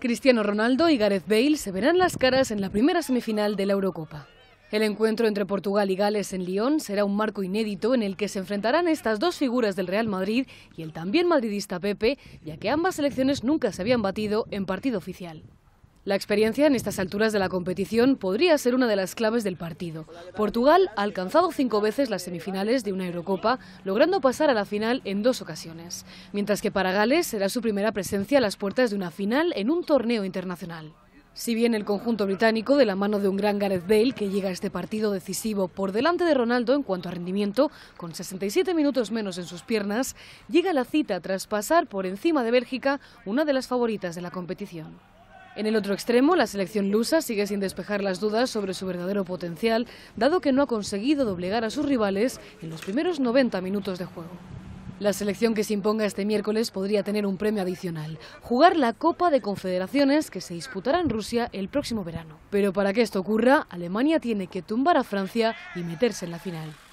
Cristiano Ronaldo y Gareth Bale se verán las caras en la primera semifinal de la Eurocopa. El encuentro entre Portugal y Gales en Lyon será un marco inédito en el que se enfrentarán estas dos figuras del Real Madrid y el también madridista Pepe, ya que ambas selecciones nunca se habían batido en partido oficial. La experiencia en estas alturas de la competición podría ser una de las claves del partido. Portugal ha alcanzado cinco veces las semifinales de una Eurocopa, logrando pasar a la final en dos ocasiones, mientras que para Gales será su primera presencia a las puertas de una final en un torneo internacional. Si bien el conjunto británico, de la mano de un gran Gareth Bale, que llega a este partido decisivo por delante de Ronaldo en cuanto a rendimiento, con 67 minutos menos en sus piernas, llega a la cita tras pasar por encima de Bélgica, una de las favoritas de la competición. En el otro extremo, la selección lusa sigue sin despejar las dudas sobre su verdadero potencial, dado que no ha conseguido doblegar a sus rivales en los primeros 90 minutos de juego. La selección que se imponga este miércoles podría tener un premio adicional, jugar la Copa de Confederaciones que se disputará en Rusia el próximo verano. Pero para que esto ocurra, Alemania tiene que tumbar a Francia y meterse en la final.